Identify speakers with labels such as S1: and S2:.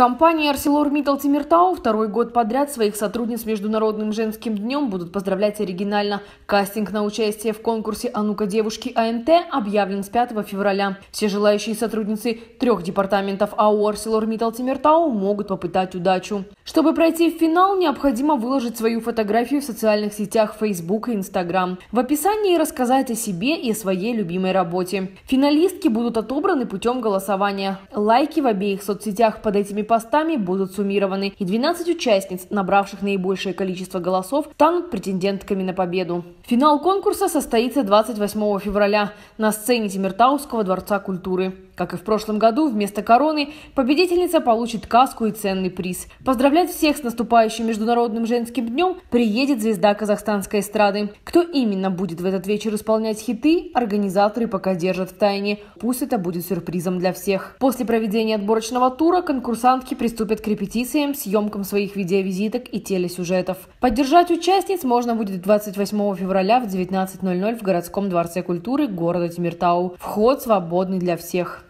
S1: Компания ArcelorMittal Тимиртау второй год подряд своих сотрудниц Международным женским днем будут поздравлять оригинально. Кастинг на участие в конкурсе «А ну-ка, девушки АНТ» объявлен с 5 февраля. Все желающие сотрудницы трех департаментов АО ArcelorMittal Тимиртау могут попытать удачу. Чтобы пройти в финал, необходимо выложить свою фотографию в социальных сетях Facebook и Instagram. В описании рассказать о себе и о своей любимой работе. Финалистки будут отобраны путем голосования. Лайки в обеих соцсетях под этими постами будут суммированы, и 12 участниц, набравших наибольшее количество голосов, станут претендентками на победу. Финал конкурса состоится 28 февраля на сцене Тимиртауского дворца культуры. Как и в прошлом году, вместо короны победительница получит каску и ценный приз. Поздравляю Поздравлять всех с наступающим Международным женским днем приедет звезда казахстанской эстрады. Кто именно будет в этот вечер исполнять хиты, организаторы пока держат в тайне. Пусть это будет сюрпризом для всех. После проведения отборочного тура конкурсантки приступят к репетициям, съемкам своих видеовизиток и телесюжетов. Поддержать участниц можно будет 28 февраля в 19.00 в городском дворце культуры города Тимиртау. Вход свободный для всех.